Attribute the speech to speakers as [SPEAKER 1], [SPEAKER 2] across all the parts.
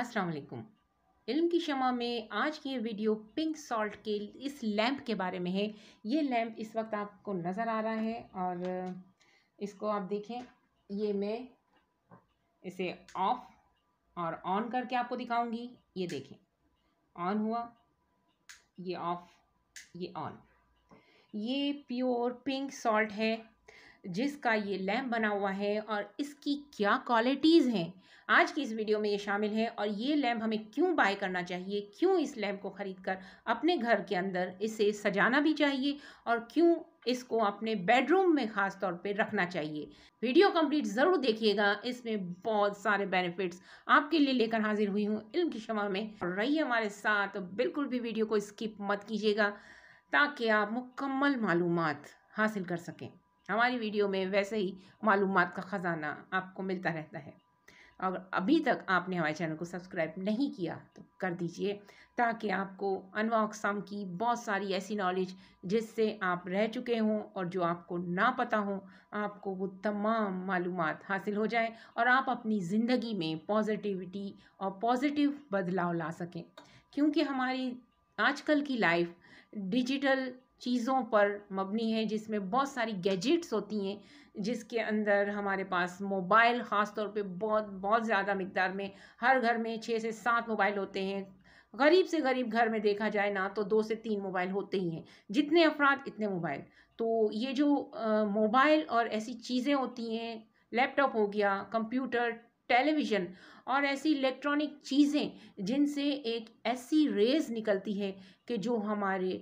[SPEAKER 1] असलकुम इल्म की शमा में आज की ये वीडियो पिंक सॉल्ट के इस लैंप के बारे में है ये लैम्प इस वक्त आपको नज़र आ रहा है और इसको आप देखें ये मैं इसे ऑफ और ऑन करके आपको दिखाऊंगी ये देखें ऑन हुआ ये ऑफ ये ऑन ये प्योर पिंक सॉल्ट है जिसका ये लैम्प बना हुआ है और इसकी क्या क्वालिटीज़ हैं आज की इस वीडियो में ये शामिल है और ये लैम्प हमें क्यों बाय करना चाहिए क्यों इस लैम्प को ख़रीद कर अपने घर के अंदर इसे सजाना भी चाहिए और क्यों इसको अपने बेडरूम में ख़ास तौर पे रखना चाहिए वीडियो कंप्लीट ज़रूर देखिएगा इसमें बहुत सारे बेनिफिट्स आपके लिए लेकर हाजिर हुई हूँ इल्म की शमा में और रही हमारे साथ बिल्कुल भी वीडियो को स्किप मत कीजिएगा ताकि आप मुकम्मल मालूम हासिल कर सकें हमारी वीडियो में वैसे ही मालूम का ख़जाना आपको मिलता रहता है और अभी तक आपने हमारे चैनल को सब्सक्राइब नहीं किया तो कर दीजिए ताकि आपको अनवा की बहुत सारी ऐसी नॉलेज जिससे आप रह चुके हों और जो आपको ना पता हो आपको वो तमाम मालूम हासिल हो जाए और आप अपनी ज़िंदगी में पॉजिटिविटी और पॉजिटिव बदलाव ला सकें क्योंकि हमारी आजकल की लाइफ डिजिटल चीज़ों पर मबनी है जिसमें बहुत सारी गैजेट्स होती हैं जिसके अंदर हमारे पास मोबाइल ख़ास तौर पे बहुत बहुत ज़्यादा मकदार में हर घर में छः से सात मोबाइल होते हैं गरीब से गरीब घर में देखा जाए ना तो दो से तीन मोबाइल होते ही हैं जितने अफराद इतने मोबाइल तो ये जो मोबाइल और ऐसी चीज़ें होती हैं लैपटॉप हो गया कंप्यूटर टेलीविज़न और ऐसी इलेक्ट्रॉनिक चीज़ें जिनसे एक ऐसी रेज निकलती है कि जो हमारे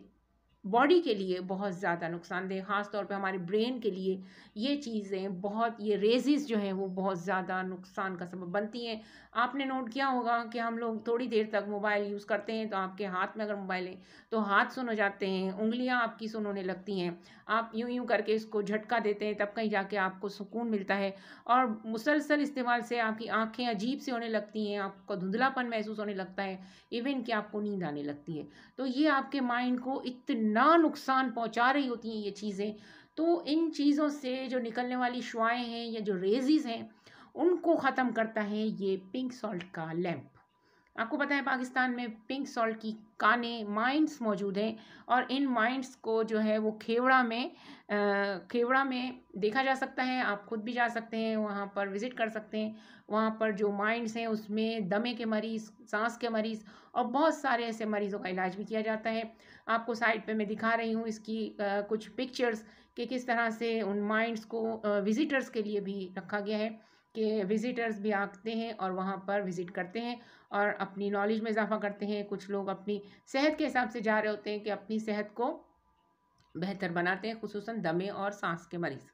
[SPEAKER 1] बॉडी के लिए बहुत ज़्यादा नुकसानदेह ख़ास तौर पे हमारे ब्रेन के लिए ये चीज़ें बहुत ये रेजिस जो हैं वो बहुत ज़्यादा नुकसान का सबब बनती हैं आपने नोट किया होगा कि हम लोग थोड़ी देर तक मोबाइल यूज़ करते हैं तो आपके हाथ में अगर मोबाइल है तो हाथ सुन हो जाते हैं उंगलियाँ आपकी सुन होने लगती हैं आप यूँ यूँ करके इसको झटका देते हैं तब कहीं जाके आपको सुकून मिलता है और मुसलसल इस्तेमाल से आपकी आँखें अजीब से होने लगती हैं आपको धुंधलापन महसूस होने लगता है इवन कि आपको नींद आने लगती है तो ये आपके माइंड को इतना ना नुकसान पहुंचा रही होती हैं ये चीज़ें तो इन चीज़ों से जो निकलने वाली शुआएँ हैं या जो रेजिज़ हैं उनको ख़त्म करता है ये पिंक सॉल्ट का लैम्प आपको पता है पाकिस्तान में पिंक सॉल्ट की काने माइंस मौजूद हैं और इन माइंस को जो है वो खेवड़ा में खेवड़ा में देखा जा सकता है आप खुद भी जा सकते हैं वहाँ पर विज़िट कर सकते हैं वहाँ पर जो माइंस हैं उसमें दमे के मरीज़ सांस के मरीज़ और बहुत सारे ऐसे मरीज़ों का इलाज भी किया जाता है आपको साइड पर मैं दिखा रही हूँ इसकी कुछ पिक्चर्स कि किस तरह से उन माइंड्स को विज़िटर्स के लिए भी रखा गया है के विज़िटर्स भी आते हैं और वहाँ पर विज़िट करते हैं और अपनी नॉलेज में इजाफा करते हैं कुछ लोग अपनी सेहत के हिसाब से जा रहे होते हैं कि अपनी सेहत को बेहतर बनाते हैं खसूस दमे और सांस के मरीज़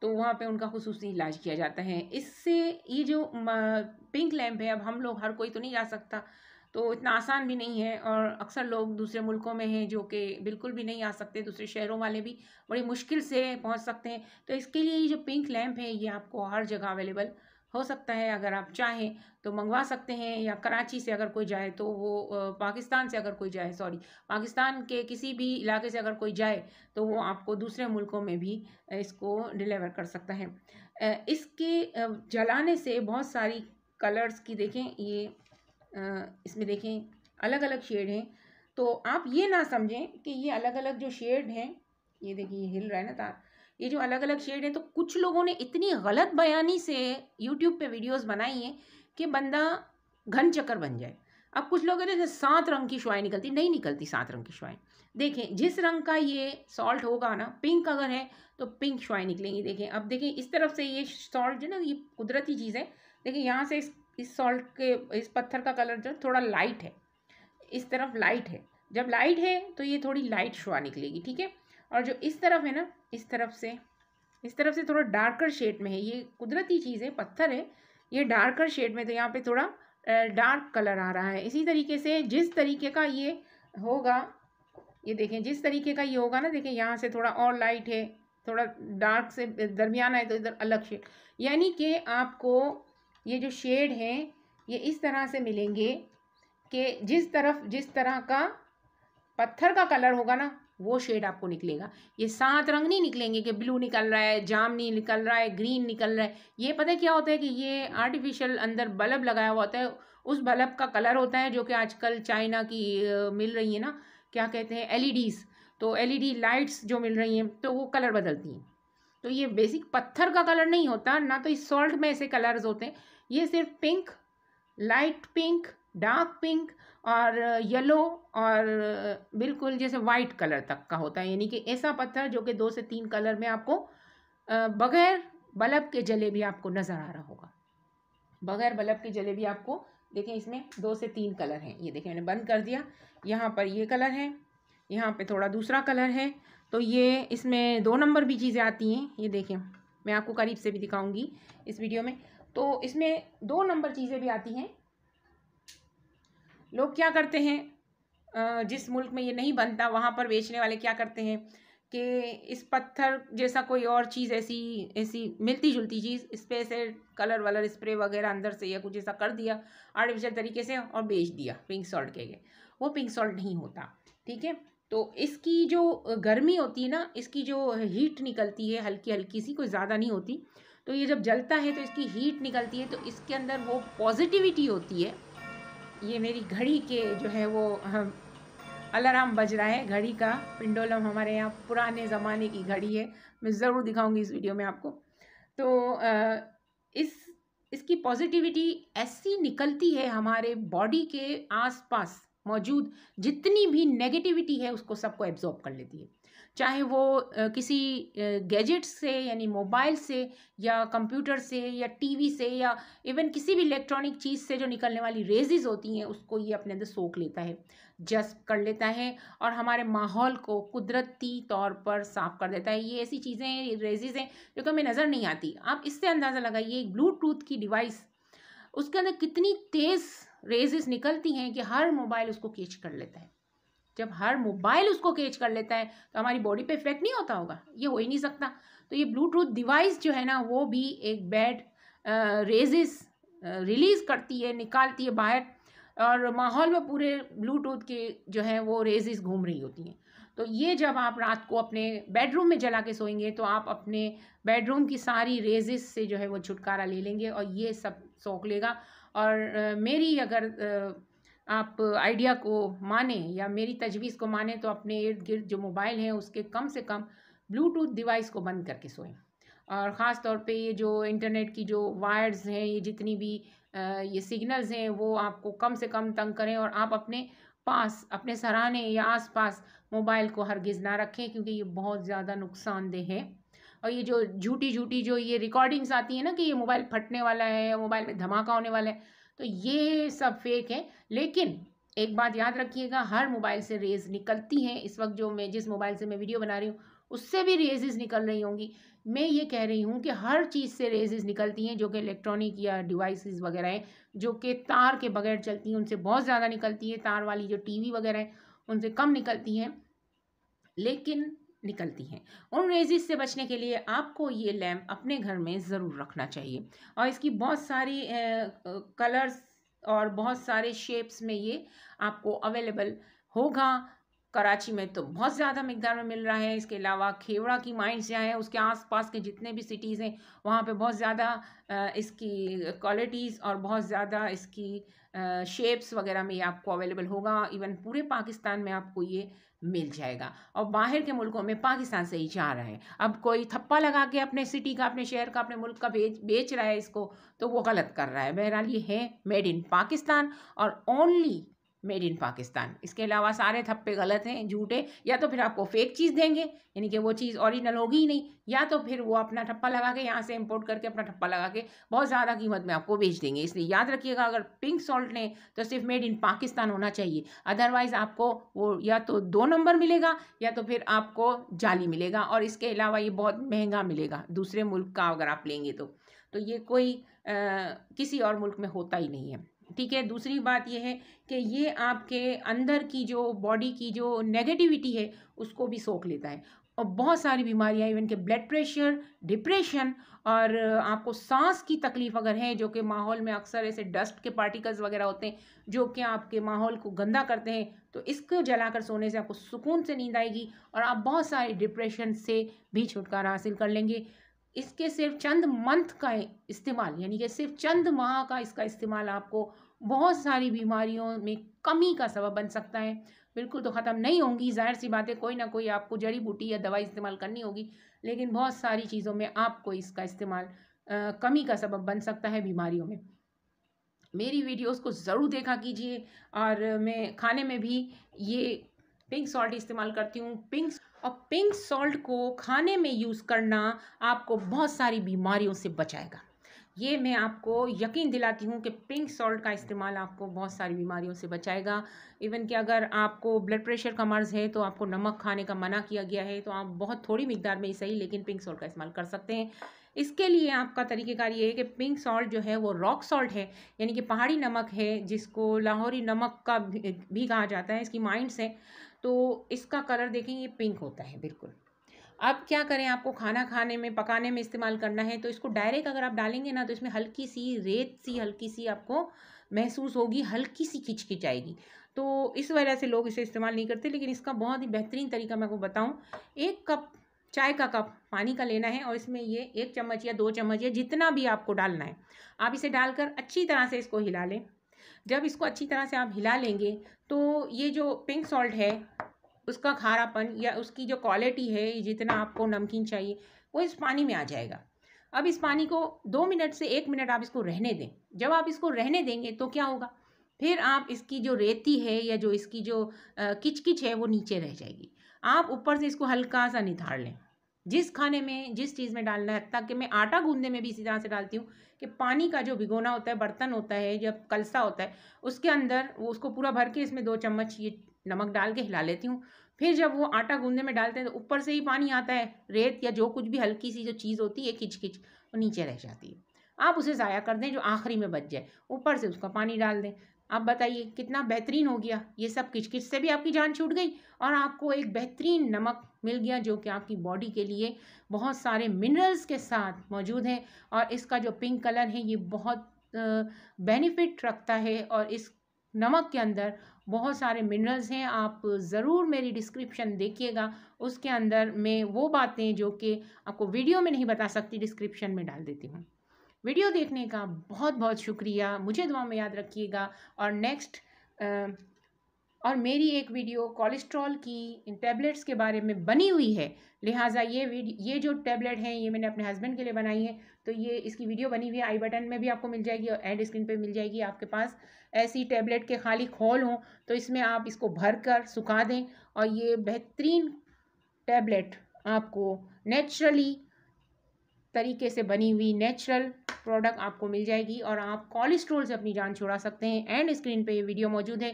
[SPEAKER 1] तो वहाँ पे उनका खसूस इलाज किया जाता है इससे ये जो पिंक लैम्प है अब हम लोग हर कोई तो नहीं जा सकता तो इतना आसान भी नहीं है और अक्सर लोग दूसरे मुल्कों में हैं जो कि बिल्कुल भी नहीं आ सकते दूसरे शहरों वाले भी बड़ी मुश्किल से पहुंच सकते हैं तो इसके लिए ये जो पिंक लैम्प है ये आपको हर जगह अवेलेबल हो सकता है अगर आप चाहें तो मंगवा सकते हैं या कराची से अगर कोई जाए तो वो पाकिस्तान से अगर कोई जाए सॉरी पाकिस्तान के किसी भी इलाके से अगर कोई जाए तो वो आपको दूसरे मुल्कों में भी इसको डिलीवर कर सकता है इसके जलाने से बहुत सारी कलर्स की देखें ये इसमें देखें अलग अलग शेड हैं तो आप ये ना समझें कि ये अलग अलग जो शेड हैं ये देखिए हिल रहा है ना तार ये जो अलग अलग शेड हैं तो कुछ लोगों ने इतनी गलत बयानी से यूट्यूब पे वीडियोस बनाई हैं कि बंदा घन चक्कर बन जाए अब कुछ लोग कहते सात रंग की शुआई निकलती नहीं निकलती सात रंग की शुआई देखें जिस रंग का ये सॉल्ट होगा ना पिंक अगर है तो पिंक शुआई निकलेंगी देखें अब देखें इस तरफ से ये सॉल्ट जो ना ये कुदरती चीज़ है देखें यहाँ से इस सॉल्ट के इस पत्थर का कलर जो थोड़ा लाइट है इस तरफ लाइट है जब लाइट है तो ये थोड़ी लाइट शुआ निकलेगी ठीक है और जो इस तरफ है ना इस तरफ से इस तरफ से थोड़ा डार्कर शेड में है ये कुदरती चीज़ है पत्थर है ये डार्कर शेड में तो यहाँ पे थोड़ा डार्क कलर आ रहा है इसी तरीके से जिस तरीके का ये होगा ये देखें जिस तरीके का ये होगा ना देखें यहाँ से थोड़ा और लाइट है थोड़ा डार्क से दरमियाना है तो इधर अलग शेड यानी कि आपको ये जो शेड हैं ये इस तरह से मिलेंगे कि जिस तरफ जिस तरह का पत्थर का कलर होगा ना वो शेड आपको निकलेगा ये सात रंग नहीं निकलेंगे कि ब्लू निकल रहा है जामनी निकल रहा है ग्रीन निकल रहा है ये पता है क्या होता है कि ये आर्टिफिशियल अंदर बल्ब लगाया हुआ होता है उस बल्ब का कलर होता है जो कि आजकल चाइना की मिल रही है ना क्या कहते हैं एलईडीज़ तो एलईडी लाइट्स जो मिल रही हैं तो वो कलर बदलती हैं तो ये बेसिक पत्थर का कलर नहीं होता ना तो इस सॉल्ट में ऐसे कलर्स होते हैं ये सिर्फ pink light pink dark pink और येलो और बिल्कुल जैसे वाइट कलर तक का होता है यानी कि ऐसा पत्थर जो कि दो से तीन कलर में आपको बगैर बल्ब के जले भी आपको नज़र आ रहा होगा बगैर बल्ब के जले भी आपको देखें इसमें दो से तीन कलर हैं ये देखें मैंने बंद कर दिया यहाँ पर ये कलर है यहाँ पे थोड़ा दूसरा कलर है तो ये इसमें दो नंबर भी चीज़ें आती हैं ये देखें मैं आपको करीब से भी दिखाऊंगी इस वीडियो में तो इसमें दो नंबर चीज़ें भी आती हैं लोग क्या करते हैं जिस मुल्क में ये नहीं बनता वहाँ पर बेचने वाले क्या करते हैं कि इस पत्थर जैसा कोई और चीज़ ऐसी ऐसी मिलती जुलती चीज़ इस पर ऐसे कलर वलर स्प्रे वगैरह अंदर से या कुछ ऐसा कर दिया आर्टिफिशियल तरीके से और बेच दिया पिंक सॉल्ट के लिए वो पिंक सॉल्ट नहीं होता ठीक है तो इसकी जो गर्मी होती है ना इसकी जो हीट निकलती है हल्की हल्की सी कोई ज़्यादा नहीं होती तो ये जब जलता है तो इसकी हीट निकलती है तो इसके अंदर वो पॉजिटिविटी होती है ये मेरी घड़ी के जो है वो अलार्म बज रहा है घड़ी का पिंडोलम हमारे यहाँ पुराने ज़माने की घड़ी है मैं ज़रूर दिखाऊंगी इस वीडियो में आपको तो इस इसकी पॉजिटिविटी ऐसी निकलती है हमारे बॉडी के आसपास मौजूद जितनी भी नेगेटिविटी है उसको सबको एब्जॉर्ब कर लेती है चाहे वो किसी गैजेट से यानी मोबाइल से या कंप्यूटर से या टीवी से या इवन किसी भी इलेक्ट्रॉनिक चीज़ से जो निकलने वाली रेजेज होती हैं उसको ये अपने अंदर सोख लेता है जज्ब कर लेता है और हमारे माहौल को कुदरती तौर पर साफ कर देता है ये ऐसी चीज़ें रेजेज हैं जो कि हमें नज़र नहीं आती आप इससे अंदाज़ा लगाइए ब्लूटूथ की डिवाइस उसके अंदर कितनी तेज़ रेजेस निकलती हैं कि हर मोबाइल उसको कैच कर लेता है जब हर मोबाइल उसको कैच कर लेता है तो हमारी बॉडी पे इफेक्ट नहीं होता होगा ये हो ही नहीं सकता तो ये ब्लूटूथ डिवाइस जो है ना वो भी एक बैड रेजेस रिलीज़ करती है निकालती है बाहर और माहौल में पूरे ब्लूटूथ के जो है वो रेजेस घूम रही होती हैं तो ये जब आप रात को अपने बेडरूम में जला के सोएंगे तो आप अपने बेडरूम की सारी रेजिस से जो है वो छुटकारा ले लेंगे और ये सब सोख लेगा और मेरी अगर आप आइडिया को माने या मेरी तजवीज़ को माने तो अपने इर्द गिर्द जो मोबाइल हैं उसके कम से कम ब्लूटूथ डिवाइस को बंद करके सोएं और ख़ास तौर पे ये जो इंटरनेट की जो वायर्स हैं ये जितनी भी ये सिग्नल्स हैं वो आपको कम से कम तंग करें और आप अपने पास अपने सराहने या आसपास मोबाइल को हरगिज़ ना रखें क्योंकि ये बहुत ज़्यादा नुकसानदेह है और ये जो झूठी झूठी जो ये रिकॉर्डिंग्स आती है ना कि ये मोबाइल फटने वाला है या मोबाइल में धमाका होने वाला है तो ये सब फेक है लेकिन एक बात याद रखिएगा हर मोबाइल से रेज निकलती हैं इस वक्त जो मैं जिस मोबाइल से मैं वीडियो बना रही हूँ उससे भी रेजेज़ निकल रही होंगी मैं ये कह रही हूँ कि हर चीज़ से रेजेज़ निकलती हैं जो कि इलेक्ट्रॉनिक या डिवाइसेस वगैरह हैं जो कि तार के बगैर चलती हैं उनसे बहुत ज़्यादा निकलती है तार वाली जो टीवी वगैरह हैं उनसे कम निकलती हैं लेकिन निकलती हैं उन रेजिस से बचने के लिए आपको ये लैम्प अपने घर में ज़रूर रखना चाहिए और इसकी बहुत सारी कलर्स और बहुत सारे शेप्स में ये आपको अवेलेबल होगा कराची में तो बहुत ज़्यादा मकदार में मिल रहा है इसके अलावा खेवड़ा की माइंस जहाँ है उसके आसपास के जितने भी सिटीज़ हैं वहाँ पे बहुत ज़्यादा इसकी क्वालिटीज़ और बहुत ज़्यादा इसकी शेप्स वगैरह में ये आपको अवेलेबल होगा इवन पूरे पाकिस्तान में आपको ये मिल जाएगा और बाहर के मुल्कों में पाकिस्तान से ही जा रहा है अब कोई थप्पा लगा के अपने सिटी का अपने शहर का अपने मुल्क का बेच बेच रहा है इसको तो वो गलत कर रहा है बहरहाल ये है मेड इन पाकिस्तान और ओनली मेड इन पाकिस्तान इसके अलावा सारे थप्पे गलत हैं झूठे या तो फिर आपको फेक चीज़ देंगे यानी कि वो चीज़ ओरिजिनल होगी ही नहीं या तो फिर वो अपना ठप्पा लगा के यहाँ से इंपोर्ट करके अपना ठप्पा लगा के बहुत ज़्यादा कीमत में आपको बेच देंगे इसलिए याद रखिएगा अगर पिंक सॉल्ट लें तो सिर्फ मेड इन पाकिस्तान होना चाहिए अदरवाइज़ आपको वो या तो दो नंबर मिलेगा या तो फिर आपको जाली मिलेगा और इसके अलावा ये बहुत महंगा मिलेगा दूसरे मुल्क का अगर आप लेंगे तो, तो ये कोई आ, किसी और मुल्क में होता ही नहीं है ठीक है दूसरी बात यह है कि ये आपके अंदर की जो बॉडी की जो नेगेटिविटी है उसको भी सोख लेता है और बहुत सारी बीमारियां इवन के ब्लड प्रेशर डिप्रेशन और आपको सांस की तकलीफ़ अगर है जो कि माहौल में अक्सर ऐसे डस्ट के पार्टिकल्स वगैरह होते हैं जो कि आपके माहौल को गंदा करते हैं तो इसको जलाकर सोने से आपको सुकून से नींद आएगी और आप बहुत सारे डिप्रेशन से भी छुटकारा हासिल कर लेंगे इसके सिर्फ चंद मंथ का इस्तेमाल यानी कि सिर्फ चंद माह का इसका इस्तेमाल आपको बहुत सारी बीमारियों में कमी का सबब बन सकता है बिल्कुल तो ख़त्म नहीं होंगी जाहिर सी बात है कोई ना कोई आपको जड़ी बूटी या दवाई इस्तेमाल करनी होगी लेकिन बहुत सारी चीज़ों में आपको इसका इस्तेमाल कमी का सबब बन सकता है बीमारियों में मेरी वीडियोस को ज़रूर देखा कीजिए और मैं खाने में भी ये पिंक सॉल्ट इस्तेमाल करती हूँ पिंक और पिंक सॉल्ट को खाने में यूज़ करना आपको बहुत सारी बीमारियों से बचाएगा ये मैं आपको यकीन दिलाती हूँ कि पिंक सॉल्ट का इस्तेमाल आपको बहुत सारी बीमारियों से बचाएगा इवन कि अगर आपको ब्लड प्रेशर का मर्ज़ है तो आपको नमक खाने का मना किया गया है तो आप बहुत थोड़ी मकदार में ही सही लेकिन पिंक सॉल्ट का इस्तेमाल कर सकते हैं इसके लिए आपका तरीक़ेकार ये है कि पिंक सॉल्ट जो है वो रॉक सॉल्ट है यानी कि पहाड़ी नमक है जिसको लाहौरी नमक का भी कहा जाता है इसकी माइंडस हैं तो इसका कलर देखें ये पिंक होता है बिल्कुल अब क्या करें आपको खाना खाने में पकाने में इस्तेमाल करना है तो इसको डायरेक्ट अगर आप डालेंगे ना तो इसमें हल्की सी रेत सी हल्की सी आपको महसूस होगी हल्की सी खिचकिच आएगी तो इस वजह से लोग इसे इस्तेमाल नहीं करते लेकिन इसका बहुत ही बेहतरीन तरीका मैं आपको बताऊं एक कप चाय का कप पानी का लेना है और इसमें ये एक चम्मच या दो चम्मच या जितना भी आपको डालना है आप इसे डालकर अच्छी तरह से इसको हिला लें जब इसको अच्छी तरह से आप हिला लेंगे तो ये जो पिंक सॉल्ट है उसका खारापन या उसकी जो क्वालिटी है जितना आपको नमकीन चाहिए वो इस पानी में आ जाएगा अब इस पानी को दो मिनट से एक मिनट आप इसको रहने दें जब आप इसको रहने देंगे तो क्या होगा फिर आप इसकी जो रेती है या जो इसकी जो किचकिच है वो नीचे रह जाएगी आप ऊपर से इसको हल्का सा निथाड़ लें जिस खाने में जिस चीज़ में डालना है तक कि मैं आटा गूंदने में भी इसी तरह से डालती हूँ कि पानी का जो भिगोना होता है बर्तन होता है जब कलसा होता है उसके अंदर वो उसको पूरा भर के इसमें दो चम्मच ये नमक डाल के हिला लेती हूँ फिर जब वो आटा गूंदने में डालते हैं तो ऊपर से ही पानी आता है रेत या जो कुछ भी हल्की सी जो चीज़ होती है खिच खिच वो नीचे रह जाती है आप उसे ज़ाया कर दें जो आखिरी में बच जाए ऊपर से उसका पानी डाल दें आप बताइए कितना बेहतरीन हो गया ये सब किचकिच से भी आपकी जान छूट गई और आपको एक बेहतरीन नमक मिल गया जो कि आपकी बॉडी के लिए बहुत सारे मिनरल्स के साथ मौजूद हैं और इसका जो पिंक कलर है ये बहुत बेनिफिट रखता है और इस नमक के अंदर बहुत सारे मिनरल्स हैं आप ज़रूर मेरी डिस्क्रिप्शन देखिएगा उसके अंदर मैं वो बातें जो कि आपको वीडियो में नहीं बता सकती डिस्क्रिप्शन में डाल देती हूँ वीडियो देखने का बहुत बहुत शुक्रिया मुझे दुआ में याद रखिएगा और नेक्स्ट और मेरी एक वीडियो कोलेस्ट्रॉल की इन टैबलेट्स के बारे में बनी हुई है लिहाजा ये वीडियो ये जो टैबलेट हैं ये मैंने अपने हस्बैंड के लिए बनाई है तो ये इसकी वीडियो बनी हुई है आई बटन में भी आपको मिल जाएगी और एंड स्क्रीन पे मिल जाएगी आपके पास ऐसी टैबलेट के खाली खोल हों तो इसमें आप इसको भर कर सुखा दें और ये बेहतरीन टैबलेट आपको नेचुरली तरीके से बनी हुई नेचुरल प्रोडक्ट आपको मिल जाएगी और आप कोलेस्ट्रोल से अपनी जान छुड़ा सकते हैं एंड स्क्रीन पे ये वीडियो मौजूद है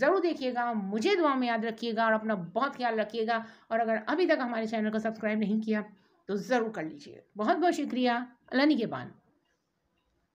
[SPEAKER 1] ज़रूर देखिएगा मुझे दुआ में याद रखिएगा और अपना बहुत ख्याल रखिएगा और अगर अभी तक हमारे चैनल को सब्सक्राइब नहीं किया तो ज़रूर कर लीजिए बहुत बहुत शुक्रिया अल्लाह के बान